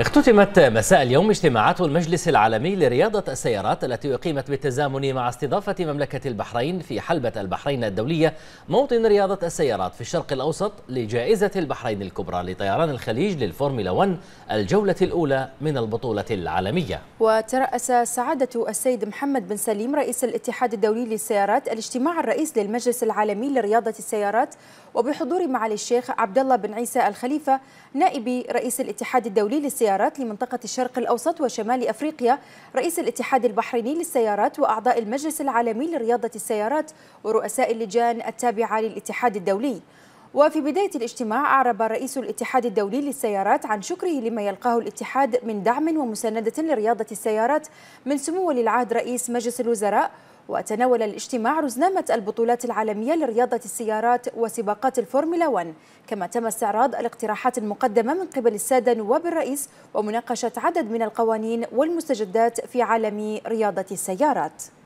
اختتمت مساء اليوم اجتماعات المجلس العالمي لرياضة السيارات التي أقيمت بالتزامن مع استضافة مملكة البحرين في حلبة البحرين الدولية موطن رياضة السيارات في الشرق الأوسط لجائزة البحرين الكبرى لطيران الخليج للفورمولا 1 الجولة الأولى من البطولة العالمية وترأس سعادة السيد محمد بن سليم رئيس الاتحاد الدولي للسيارات الاجتماع الرئيس للمجلس العالمي لرياضة السيارات وبحضور معالي الشيخ عبد الله بن عيسى الخليفة نائب رئيس الاتحاد الدولي للسيارات لمنطقة الشرق الأوسط وشمال أفريقيا رئيس الاتحاد البحريني للسيارات وأعضاء المجلس العالمي لرياضة السيارات ورؤساء اللجان التابعة للاتحاد الدولي وفي بداية الاجتماع أعرب رئيس الاتحاد الدولي للسيارات عن شكره لما يلقاه الاتحاد من دعم ومساندة لرياضة السيارات من سمو ولي العهد رئيس مجلس الوزراء وتناول الاجتماع رزنامة البطولات العالمية لرياضة السيارات وسباقات الفورمولا 1 كما تم استعراض الاقتراحات المقدمة من قبل السادة نواب الرئيس ومناقشة عدد من القوانين والمستجدات في عالم رياضة السيارات